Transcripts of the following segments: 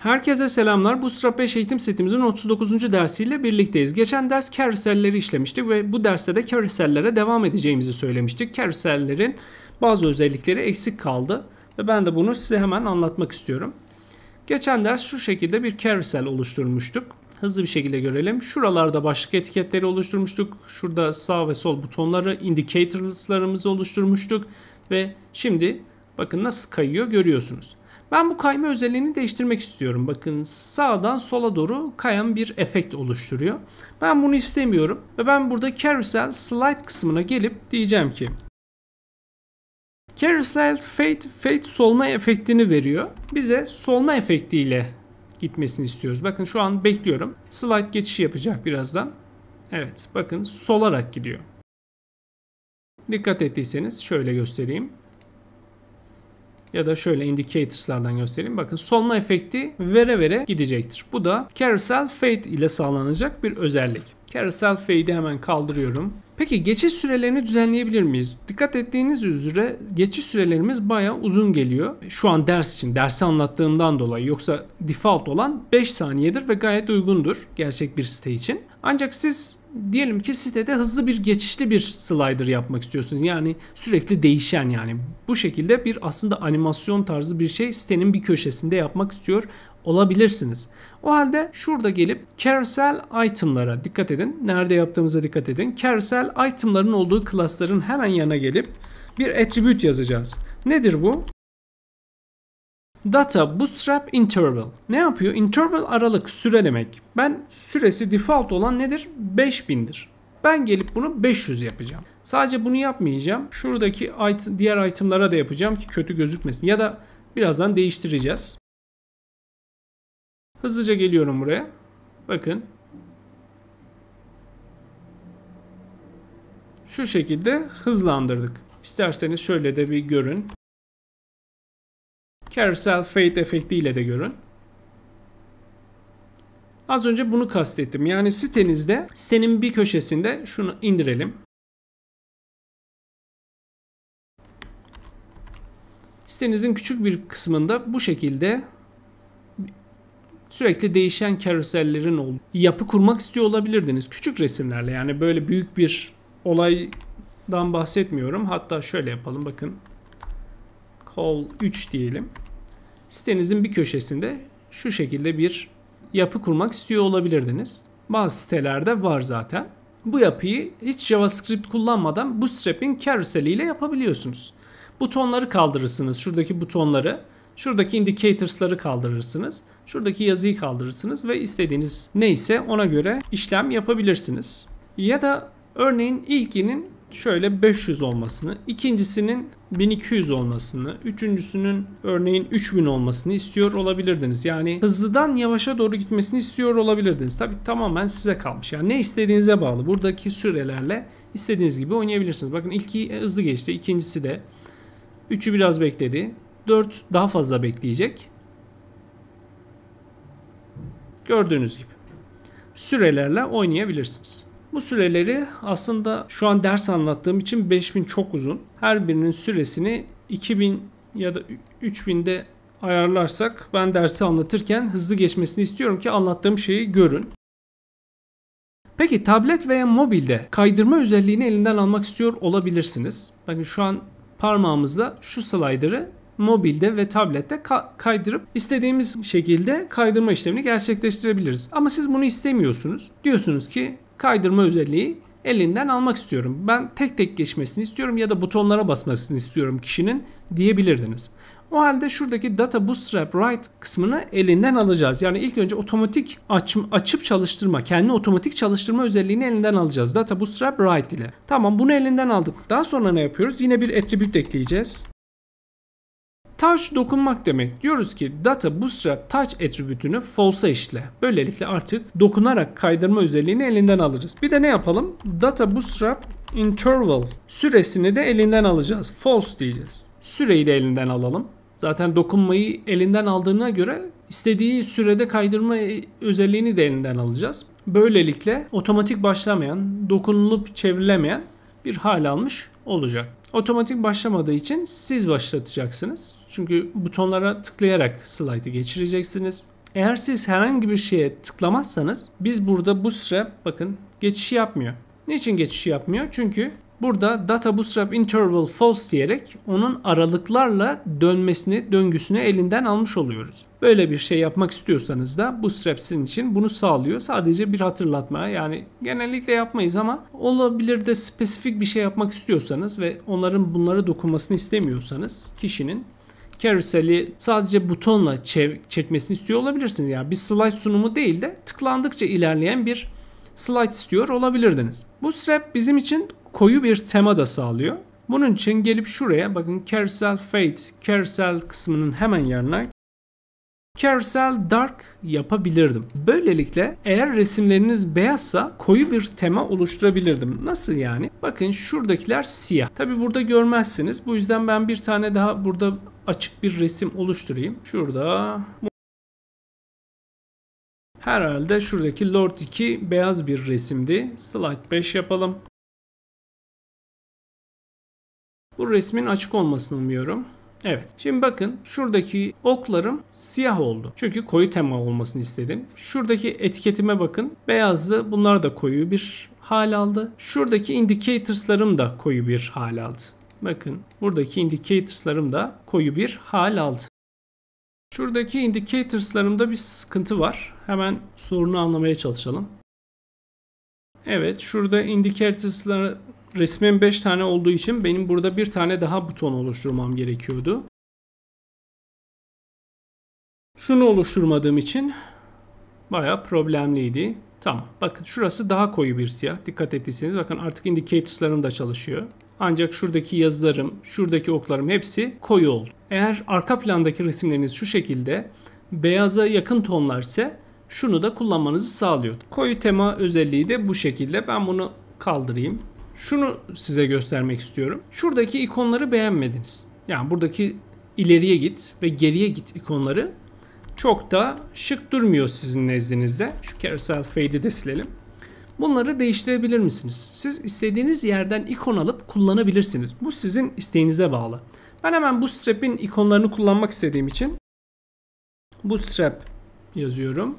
Herkese selamlar. Bu Strap 5 eğitim setimizin 39. dersiyle birlikteyiz. Geçen ders carouselleri işlemiştik ve bu derste de carousellere devam edeceğimizi söylemiştik. Carousellerin bazı özellikleri eksik kaldı ve ben de bunu size hemen anlatmak istiyorum. Geçen ders şu şekilde bir carousel oluşturmuştuk. Hızlı bir şekilde görelim. Şuralarda başlık etiketleri oluşturmuştuk. Şurada sağ ve sol butonları, indicatorlarımızı oluşturmuştuk ve şimdi bakın nasıl kayıyor görüyorsunuz. Ben bu kayma özelliğini değiştirmek istiyorum. Bakın sağdan sola doğru kayan bir efekt oluşturuyor. Ben bunu istemiyorum ve ben burada carousel slide kısmına gelip diyeceğim ki Carousel Fade, Fade solma efektini veriyor. Bize solma efektiyle gitmesini istiyoruz. Bakın şu an bekliyorum. Slide geçişi yapacak birazdan. Evet bakın solarak gidiyor. Dikkat ettiyseniz şöyle göstereyim ya da şöyle indicators'lardan göstereyim. Bakın solma efekti vere vere gidecektir. Bu da carousel fade ile sağlanacak bir özellik. Carousel fade'i hemen kaldırıyorum. Peki geçiş sürelerini düzenleyebilir miyiz? Dikkat ettiğiniz üzere geçiş sürelerimiz baya uzun geliyor. Şu an ders için, dersi anlattığımdan dolayı. Yoksa default olan 5 saniyedir ve gayet uygundur gerçek bir site için. Ancak siz diyelim ki sitede hızlı bir geçişli bir slider yapmak istiyorsunuz. Yani sürekli değişen yani. Bu şekilde bir aslında animasyon tarzı bir şey sitenin bir köşesinde yapmak istiyor olabilirsiniz. O halde şurada gelip carousel item'lara dikkat edin. Nerede yaptığımıza dikkat edin. Carousel özel itemların olduğu klasların hemen yanına gelip bir attribute yazacağız. Nedir bu? Data Bootstrap Interval. Ne yapıyor? Interval aralık süre demek. Ben süresi default olan nedir? 5000'dir. Ben gelip bunu 500 yapacağım. Sadece bunu yapmayacağım. Şuradaki item, diğer itemlara da yapacağım ki kötü gözükmesin. Ya da birazdan değiştireceğiz. Hızlıca geliyorum buraya. Bakın Şu şekilde hızlandırdık. İsterseniz şöyle de bir görün. Carousel Fade efektiyle de görün. Az önce bunu kastettim. Yani sitenizde, sitenin bir köşesinde şunu indirelim. Sitenizin küçük bir kısmında bu şekilde sürekli değişen karusellerin olduğu yapı kurmak istiyor olabilirdiniz. Küçük resimlerle yani böyle büyük bir olaydan bahsetmiyorum. Hatta şöyle yapalım bakın. Call 3 diyelim. Sitenizin bir köşesinde şu şekilde bir yapı kurmak istiyor olabilirdiniz. Bazı sitelerde var zaten. Bu yapıyı hiç JavaScript kullanmadan Bootstrap'in carousel ile yapabiliyorsunuz. Butonları kaldırırsınız. Şuradaki butonları, şuradaki indicators'ları kaldırırsınız. Şuradaki yazıyı kaldırırsınız ve istediğiniz neyse ona göre işlem yapabilirsiniz. Ya da Örneğin ilkinin şöyle 500 olmasını, ikincisinin 1200 olmasını, üçüncüsünün örneğin 3000 olmasını istiyor olabilirdiniz. Yani hızlıdan yavaşa doğru gitmesini istiyor olabilirdiniz. Tabi tamamen size kalmış. Yani ne istediğinize bağlı. Buradaki sürelerle istediğiniz gibi oynayabilirsiniz. Bakın ilki e, hızlı geçti. ikincisi de. Üçü biraz bekledi. Dört daha fazla bekleyecek. Gördüğünüz gibi. Sürelerle oynayabilirsiniz. Bu süreleri aslında şu an ders anlattığım için 5000 çok uzun. Her birinin süresini 2000 ya da 3000'de ayarlarsak ben dersi anlatırken hızlı geçmesini istiyorum ki anlattığım şeyi görün. Peki tablet veya mobilde kaydırma özelliğini elinden almak istiyor olabilirsiniz. Bakın şu an parmağımızla şu slider'ı mobilde ve tablette ka- kaydırıp istediğimiz şekilde kaydırma işlemini gerçekleştirebiliriz. Ama siz bunu istemiyorsunuz. Diyorsunuz ki kaydırma özelliği elinden almak istiyorum. Ben tek tek geçmesini istiyorum ya da butonlara basmasını istiyorum kişinin diyebilirdiniz. O halde şuradaki data bootstrap write kısmını elinden alacağız. Yani ilk önce otomatik aç, açıp çalıştırma, kendi otomatik çalıştırma özelliğini elinden alacağız. Data bootstrap write ile. Tamam bunu elinden aldık. Daha sonra ne yapıyoruz? Yine bir attribute ekleyeceğiz. Touch dokunmak demek. Diyoruz ki data bootstrap touch attribütünü false'a işle. Böylelikle artık dokunarak kaydırma özelliğini elinden alırız. Bir de ne yapalım? Data bootstrap interval süresini de elinden alacağız. False diyeceğiz. Süreyi de elinden alalım. Zaten dokunmayı elinden aldığına göre istediği sürede kaydırma özelliğini de elinden alacağız. Böylelikle otomatik başlamayan, dokunulup çevrilemeyen bir hal almış olacak. Otomatik başlamadığı için siz başlatacaksınız. Çünkü butonlara tıklayarak slaytı geçireceksiniz. Eğer siz herhangi bir şeye tıklamazsanız biz burada bu sıra bakın geçişi yapmıyor. Niçin geçişi yapmıyor? Çünkü Burada data bootstrap interval false diyerek onun aralıklarla dönmesini, döngüsünü elinden almış oluyoruz. Böyle bir şey yapmak istiyorsanız da bootstrap sizin için bunu sağlıyor. Sadece bir hatırlatma yani genellikle yapmayız ama olabilir de spesifik bir şey yapmak istiyorsanız ve onların bunlara dokunmasını istemiyorsanız kişinin carousel'i sadece butonla çekmesini istiyor olabilirsiniz. Yani bir slide sunumu değil de tıklandıkça ilerleyen bir slide istiyor olabilirdiniz. Bu strap bizim için koyu bir tema da sağlıyor. Bunun için gelip şuraya bakın carousel fade carousel kısmının hemen yanına Carousel Dark yapabilirdim. Böylelikle eğer resimleriniz beyazsa koyu bir tema oluşturabilirdim. Nasıl yani? Bakın şuradakiler siyah. Tabi burada görmezsiniz. Bu yüzden ben bir tane daha burada açık bir resim oluşturayım. Şurada Herhalde şuradaki Lord 2 beyaz bir resimdi. Slide 5 yapalım. Bu resmin açık olmasını umuyorum. Evet. Şimdi bakın şuradaki oklarım siyah oldu. Çünkü koyu tema olmasını istedim. Şuradaki etiketime bakın. Beyazlı bunlar da koyu bir hal aldı. Şuradaki indicators'larım da koyu bir hal aldı. Bakın buradaki indicators'larım da koyu bir hal aldı. Şuradaki indicators'larımda bir sıkıntı var. Hemen sorunu anlamaya çalışalım. Evet şurada indicators'lar resmin 5 tane olduğu için benim burada bir tane daha buton oluşturmam gerekiyordu. Şunu oluşturmadığım için baya problemliydi. Tamam bakın şurası daha koyu bir siyah. Dikkat ettiyseniz bakın artık indicators'larım da çalışıyor. Ancak şuradaki yazılarım, şuradaki oklarım hepsi koyu oldu. Eğer arka plandaki resimleriniz şu şekilde beyaza yakın tonlarsa, şunu da kullanmanızı sağlıyor. Koyu tema özelliği de bu şekilde. Ben bunu kaldırayım. Şunu size göstermek istiyorum. Şuradaki ikonları beğenmediniz. Yani buradaki ileriye git ve geriye git ikonları çok da şık durmuyor sizin nezdinizde. Şu carousel fade'i de silelim. Bunları değiştirebilir misiniz? Siz istediğiniz yerden ikon alıp kullanabilirsiniz. Bu sizin isteğinize bağlı. Ben hemen bu strap'in ikonlarını kullanmak istediğim için bu strap yazıyorum.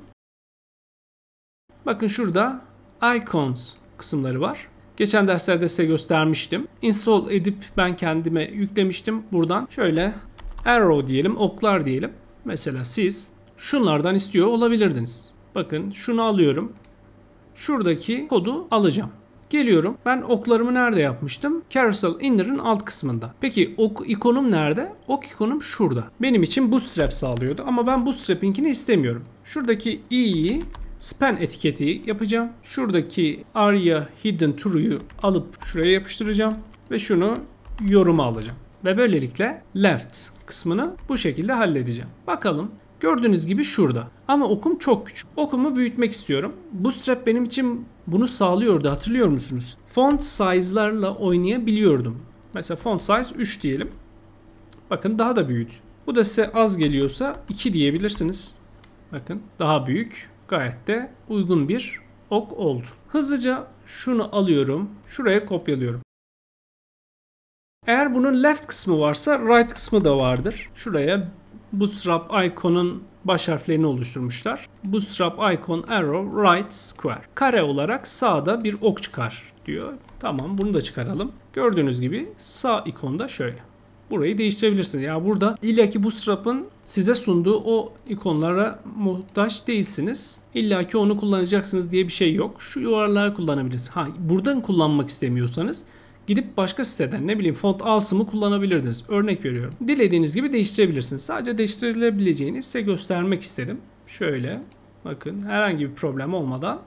Bakın şurada icons kısımları var. Geçen derslerde size göstermiştim. Install edip ben kendime yüklemiştim. Buradan şöyle arrow diyelim, oklar diyelim. Mesela siz şunlardan istiyor olabilirdiniz. Bakın şunu alıyorum şuradaki kodu alacağım. Geliyorum. Ben oklarımı nerede yapmıştım? Carousel Inner'ın alt kısmında. Peki ok ikonum nerede? Ok ikonum şurada. Benim için bootstrap sağlıyordu ama ben bootstrap'inkini istemiyorum. Şuradaki i'yi span etiketi yapacağım. Şuradaki aria hidden true'yu alıp şuraya yapıştıracağım ve şunu yoruma alacağım. Ve böylelikle left kısmını bu şekilde halledeceğim. Bakalım Gördüğünüz gibi şurada. Ama okum çok küçük. Okumu büyütmek istiyorum. Bootstrap benim için bunu sağlıyordu hatırlıyor musunuz? Font size'larla oynayabiliyordum. Mesela font size 3 diyelim. Bakın daha da büyüdü. Bu da size az geliyorsa 2 diyebilirsiniz. Bakın daha büyük. Gayet de uygun bir ok oldu. Hızlıca şunu alıyorum. Şuraya kopyalıyorum. Eğer bunun left kısmı varsa right kısmı da vardır. Şuraya Bootstrap icon'un baş harflerini oluşturmuşlar. Bootstrap icon arrow right square. Kare olarak sağda bir ok çıkar diyor. Tamam bunu da çıkaralım. Gördüğünüz gibi sağ ikonda şöyle. Burayı değiştirebilirsiniz. Ya yani burada illaki strapın size sunduğu o ikonlara muhtaç değilsiniz. İlla ki onu kullanacaksınız diye bir şey yok. Şu yuvarlağı kullanabilirsiniz. Ha buradan kullanmak istemiyorsanız Gidip başka siteden ne bileyim font awesomeu kullanabilirdiniz. Örnek veriyorum. Dilediğiniz gibi değiştirebilirsiniz. Sadece değiştirilebileceğini size göstermek istedim. Şöyle bakın herhangi bir problem olmadan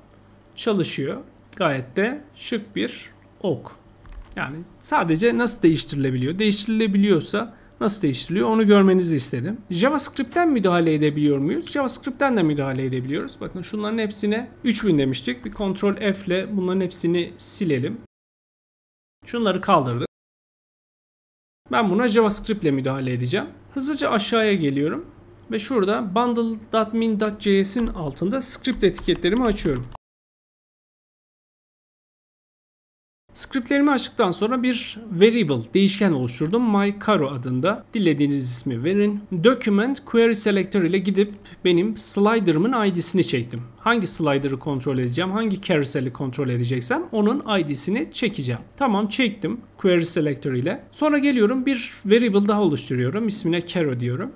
çalışıyor. Gayet de şık bir ok. Yani sadece nasıl değiştirilebiliyor? Değiştirilebiliyorsa nasıl değiştiriliyor onu görmenizi istedim. JavaScript'ten müdahale edebiliyor muyuz? JavaScript'ten de müdahale edebiliyoruz. Bakın şunların hepsine 3000 demiştik. Bir Ctrl F ile bunların hepsini silelim. Şunları kaldırdık. Ben buna JavaScript ile müdahale edeceğim. Hızlıca aşağıya geliyorum. Ve şurada bundle.min.js'in altında script etiketlerimi açıyorum. Scriptlerimi açtıktan sonra bir variable, değişken oluşturdum. MyCaro adında. Dilediğiniz ismi verin. Document Query Selector ile gidip benim slider'ımın ID'sini çektim. Hangi slider'ı kontrol edeceğim, hangi carousel'i kontrol edeceksem onun ID'sini çekeceğim. Tamam çektim Query Selector ile. Sonra geliyorum bir variable daha oluşturuyorum. İsmine Caro diyorum.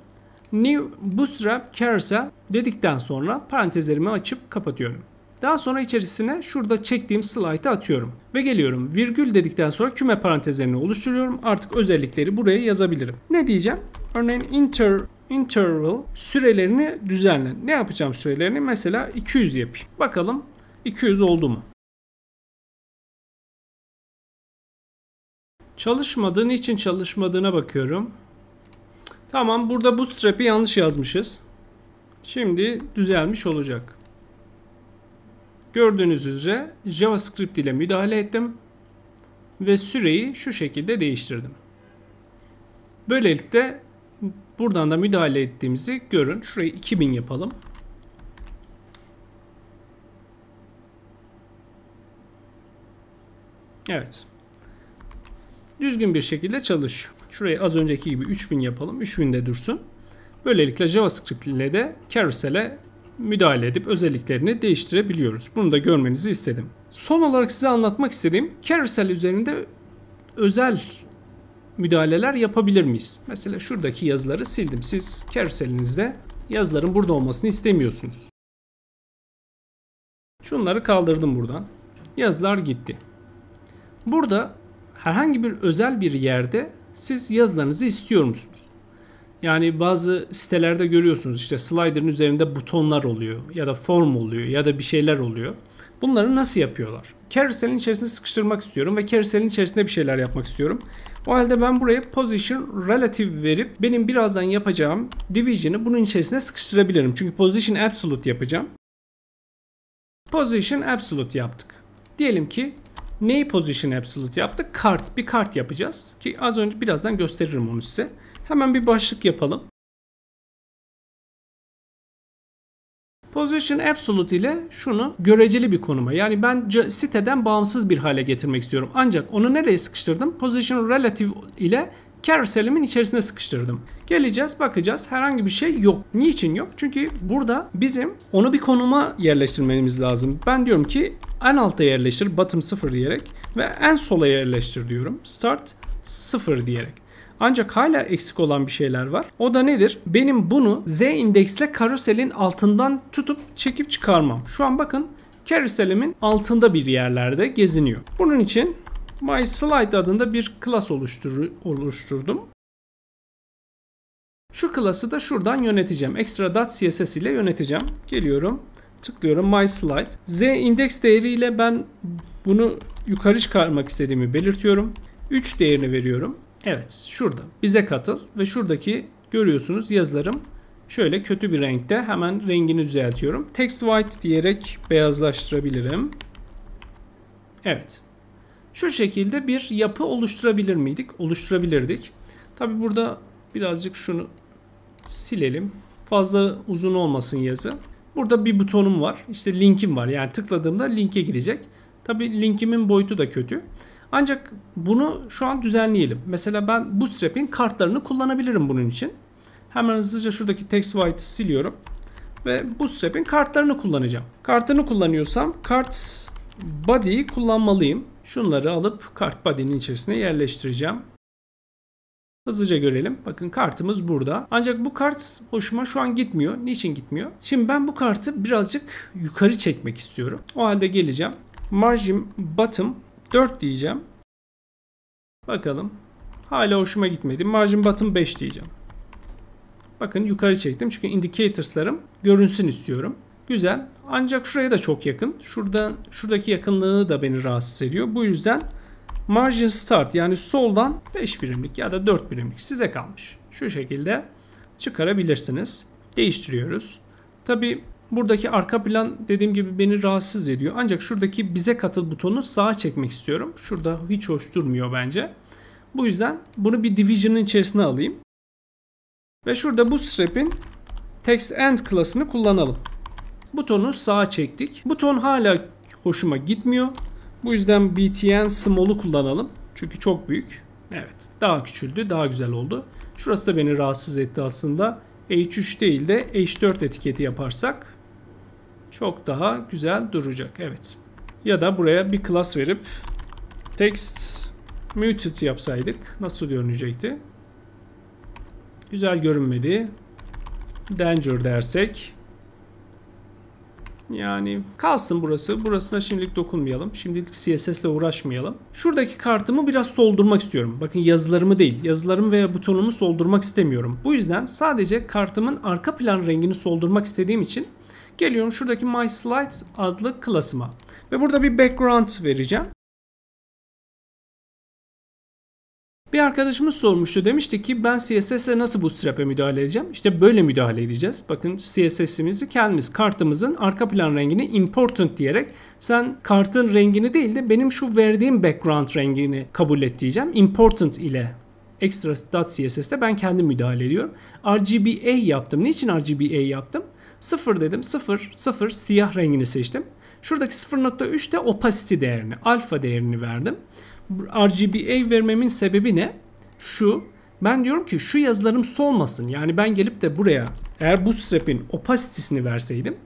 New Bootstrap Carousel dedikten sonra parantezlerimi açıp kapatıyorum. Daha sonra içerisine şurada çektiğim slide'ı atıyorum. Ve geliyorum virgül dedikten sonra küme parantezlerini oluşturuyorum. Artık özellikleri buraya yazabilirim. Ne diyeceğim? Örneğin inter interval sürelerini düzenle. Ne yapacağım sürelerini? Mesela 200 yapayım. Bakalım 200 oldu mu? Çalışmadı. Niçin çalışmadığına bakıyorum. Tamam burada bootstrap'i yanlış yazmışız. Şimdi düzelmiş olacak. Gördüğünüz üzere JavaScript ile müdahale ettim ve süreyi şu şekilde değiştirdim. Böylelikle buradan da müdahale ettiğimizi görün. Şurayı 2000 yapalım. Evet. Düzgün bir şekilde çalış. Şurayı az önceki gibi 3000 yapalım. 3000 de dursun. Böylelikle JavaScript ile de carousel'e müdahale edip özelliklerini değiştirebiliyoruz. Bunu da görmenizi istedim. Son olarak size anlatmak istediğim carousel üzerinde özel müdahaleler yapabilir miyiz? Mesela şuradaki yazıları sildim. Siz carouselinizde yazıların burada olmasını istemiyorsunuz. Şunları kaldırdım buradan. Yazılar gitti. Burada herhangi bir özel bir yerde siz yazılarınızı istiyor musunuz? Yani bazı sitelerde görüyorsunuz işte slider'ın üzerinde butonlar oluyor ya da form oluyor ya da bir şeyler oluyor. Bunları nasıl yapıyorlar? Carousel'in içerisine sıkıştırmak istiyorum ve carousel'in içerisinde bir şeyler yapmak istiyorum. O halde ben buraya position relative verip benim birazdan yapacağım division'ı bunun içerisine sıkıştırabilirim. Çünkü position absolute yapacağım. Position absolute yaptık. Diyelim ki neyi position absolute yaptık? Kart, bir kart yapacağız ki az önce birazdan gösteririm onu size. Hemen bir başlık yapalım. Position Absolute ile şunu göreceli bir konuma yani ben siteden bağımsız bir hale getirmek istiyorum. Ancak onu nereye sıkıştırdım? Position Relative ile carouselimin içerisine sıkıştırdım. Geleceğiz bakacağız herhangi bir şey yok. Niçin yok? Çünkü burada bizim onu bir konuma yerleştirmemiz lazım. Ben diyorum ki en alta yerleştir bottom 0 diyerek ve en sola yerleştir diyorum. Start 0 diyerek. Ancak hala eksik olan bir şeyler var. O da nedir? Benim bunu Z indeksle karuselin altından tutup çekip çıkarmam. Şu an bakın karuselimin altında bir yerlerde geziniyor. Bunun için my slide adında bir klas oluştur oluşturdum. Şu klası da şuradan yöneteceğim. Extra.css ile yöneteceğim. Geliyorum. Tıklıyorum my slide. Z indeks değeriyle ben bunu yukarı çıkarmak istediğimi belirtiyorum. 3 değerini veriyorum. Evet şurada bize katıl ve şuradaki görüyorsunuz yazılarım şöyle kötü bir renkte hemen rengini düzeltiyorum. Text white diyerek beyazlaştırabilirim. Evet. Şu şekilde bir yapı oluşturabilir miydik? Oluşturabilirdik. Tabi burada birazcık şunu silelim. Fazla uzun olmasın yazı. Burada bir butonum var. İşte linkim var. Yani tıkladığımda linke gidecek. Tabi linkimin boyutu da kötü. Ancak bunu şu an düzenleyelim. Mesela ben Bootstrap'in kartlarını kullanabilirim bunun için. Hemen hızlıca şuradaki text white'ı siliyorum. Ve Bootstrap'in kartlarını kullanacağım. Kartlarını kullanıyorsam cards body'yi kullanmalıyım. Şunları alıp kart body'nin içerisine yerleştireceğim. Hızlıca görelim. Bakın kartımız burada. Ancak bu kart hoşuma şu an gitmiyor. Niçin gitmiyor? Şimdi ben bu kartı birazcık yukarı çekmek istiyorum. O halde geleceğim. Margin bottom 4 diyeceğim. Bakalım. Hala hoşuma gitmedi. Margin bottom 5 diyeceğim. Bakın yukarı çektim. Çünkü indicators'larım görünsün istiyorum. Güzel. Ancak şuraya da çok yakın. Şuradan, şuradaki yakınlığı da beni rahatsız ediyor. Bu yüzden margin start yani soldan 5 birimlik ya da 4 birimlik size kalmış. Şu şekilde çıkarabilirsiniz. Değiştiriyoruz. Tabi Buradaki arka plan dediğim gibi beni rahatsız ediyor. Ancak şuradaki bize katıl butonu sağa çekmek istiyorum. Şurada hiç hoş durmuyor bence. Bu yüzden bunu bir division'ın içerisine alayım. Ve şurada bu strap'in text end klasını kullanalım. Butonu sağa çektik. Buton hala hoşuma gitmiyor. Bu yüzden btn small'u kullanalım. Çünkü çok büyük. Evet daha küçüldü daha güzel oldu. Şurası da beni rahatsız etti aslında. H3 değil de H4 etiketi yaparsak çok daha güzel duracak. Evet. Ya da buraya bir class verip text muted yapsaydık nasıl görünecekti? Güzel görünmedi. Danger dersek yani kalsın burası. Burasına şimdilik dokunmayalım. Şimdilik CSS ile uğraşmayalım. Şuradaki kartımı biraz soldurmak istiyorum. Bakın yazılarımı değil. Yazılarımı veya butonumu soldurmak istemiyorum. Bu yüzden sadece kartımın arka plan rengini soldurmak istediğim için Geliyorum şuradaki My Slide adlı klasıma. Ve burada bir background vereceğim. Bir arkadaşımız sormuştu. Demişti ki ben CSS ile nasıl bootstrap'e müdahale edeceğim? İşte böyle müdahale edeceğiz. Bakın CSS'imizi kendimiz kartımızın arka plan rengini important diyerek sen kartın rengini değil de benim şu verdiğim background rengini kabul et diyeceğim. Important ile extras.css'te ben kendim müdahale ediyorum. RGBA yaptım. Niçin RGBA yaptım? 0 dedim. 0, 0 siyah rengini seçtim. Şuradaki 0.3 de opacity değerini, alfa değerini verdim. RGBA vermemin sebebi ne? Şu. Ben diyorum ki şu yazılarım solmasın. Yani ben gelip de buraya eğer bu Bootstrap'in opacity'sini verseydim.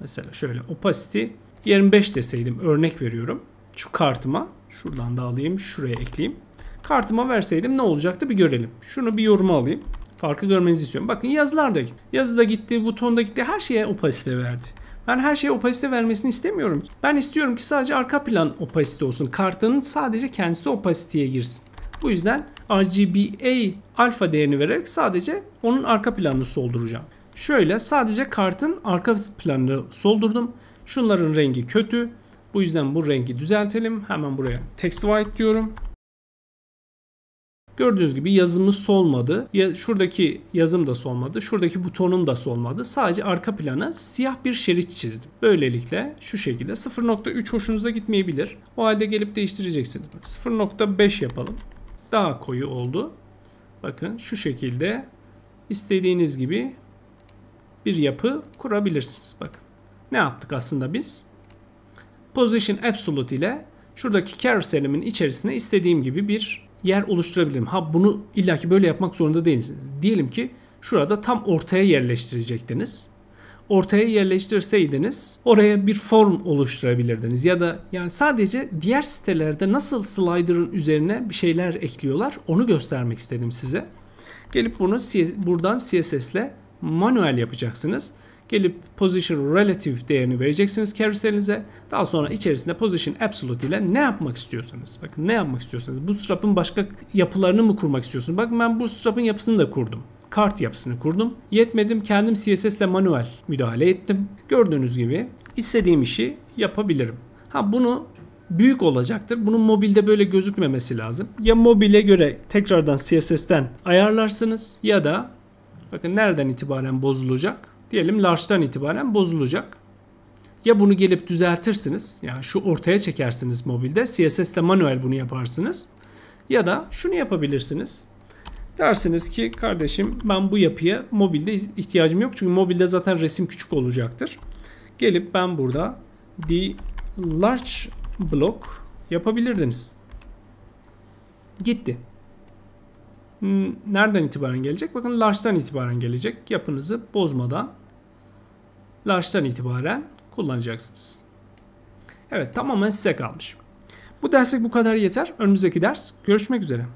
Mesela şöyle opacity 25 deseydim örnek veriyorum. Şu kartıma şuradan da alayım şuraya ekleyeyim. Kartıma verseydim ne olacaktı bir görelim. Şunu bir yoruma alayım. Farkı görmenizi istiyorum. Bakın yazılar da gitti. Yazı da gitti, buton da gitti. Her şeye opasite verdi. Ben her şeye opasite vermesini istemiyorum. Ben istiyorum ki sadece arka plan opasite olsun. Kartının sadece kendisi opasiteye girsin. Bu yüzden RGBA alfa değerini vererek sadece onun arka planını solduracağım. Şöyle sadece kartın arka planını soldurdum. Şunların rengi kötü. Bu yüzden bu rengi düzeltelim. Hemen buraya text white diyorum. Gördüğünüz gibi yazımız solmadı. Ya, şuradaki yazım da solmadı. Şuradaki butonun da solmadı. Sadece arka plana siyah bir şerit çizdim. Böylelikle şu şekilde 0.3 hoşunuza gitmeyebilir. O halde gelip değiştireceksiniz. 0.5 yapalım. Daha koyu oldu. Bakın şu şekilde istediğiniz gibi bir yapı kurabilirsiniz. Bakın ne yaptık aslında biz? Position Absolute ile şuradaki carousel'imin içerisine istediğim gibi bir yer oluşturabilirim. Ha bunu illaki böyle yapmak zorunda değilsiniz. Diyelim ki şurada tam ortaya yerleştirecektiniz. Ortaya yerleştirseydiniz oraya bir form oluşturabilirdiniz. Ya da yani sadece diğer sitelerde nasıl slider'ın üzerine bir şeyler ekliyorlar onu göstermek istedim size. Gelip bunu buradan CSS'le manuel yapacaksınız. Gelip position relative değerini vereceksiniz carouselinize. Daha sonra içerisinde position absolute ile ne yapmak istiyorsanız. Bakın ne yapmak istiyorsanız. Bu strap'ın başka yapılarını mı kurmak istiyorsunuz? Bakın ben bu strap'ın yapısını da kurdum kart yapısını kurdum. Yetmedim kendim CSS ile manuel müdahale ettim. Gördüğünüz gibi istediğim işi yapabilirim. Ha bunu büyük olacaktır. Bunun mobilde böyle gözükmemesi lazım. Ya mobile göre tekrardan CSS'ten ayarlarsınız ya da Bakın nereden itibaren bozulacak? Diyelim large'dan itibaren bozulacak. Ya bunu gelip düzeltirsiniz. Yani şu ortaya çekersiniz mobilde. CSS'te manuel bunu yaparsınız. Ya da şunu yapabilirsiniz. Dersiniz ki kardeşim ben bu yapıya mobilde ihtiyacım yok. Çünkü mobilde zaten resim küçük olacaktır. Gelip ben burada the large block yapabilirdiniz. Gitti. Hmm, nereden itibaren gelecek? Bakın large'dan itibaren gelecek. Yapınızı bozmadan large'dan itibaren kullanacaksınız. Evet tamamen size kalmış. Bu derslik bu kadar yeter. Önümüzdeki ders görüşmek üzere.